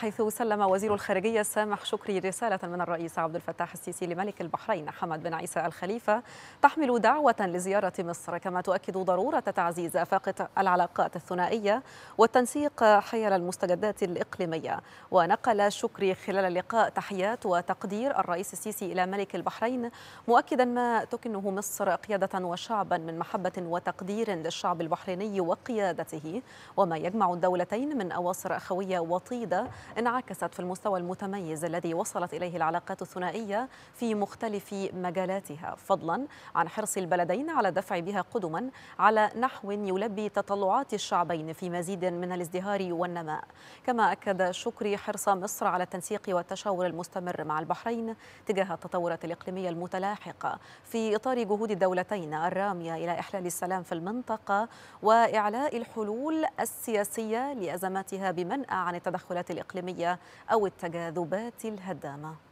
حيث سلم وزير الخارجية سامح شكري رسالة من الرئيس عبد الفتاح السيسي لملك البحرين حمد بن عيسى الخليفة تحمل دعوة لزيارة مصر كما تؤكد ضرورة تعزيز آفاق العلاقات الثنائية والتنسيق حيال المستجدات الإقليمية ونقل شكري خلال اللقاء تحيات وتقدير الرئيس السيسي إلى ملك البحرين مؤكدا ما تكنه مصر قيادة وشعبا من محبة وتقدير للشعب البحريني وقيادته وما يجمع الدولتين من أواصر أخوية وطيدة انعكست في المستوى المتميز الذي وصلت إليه العلاقات الثنائية في مختلف مجالاتها فضلا عن حرص البلدين على دفع بها قدما على نحو يلبي تطلعات الشعبين في مزيد من الازدهار والنماء كما أكد شكري حرص مصر على التنسيق والتشاور المستمر مع البحرين تجاه التطورات الإقليمية المتلاحقة في إطار جهود الدولتين الرامية إلى إحلال السلام في المنطقة وإعلاء الحلول السياسية لأزماتها بمنأى عن التدخلات الإقليمية الإقليمية أو التجاذبات الهدامة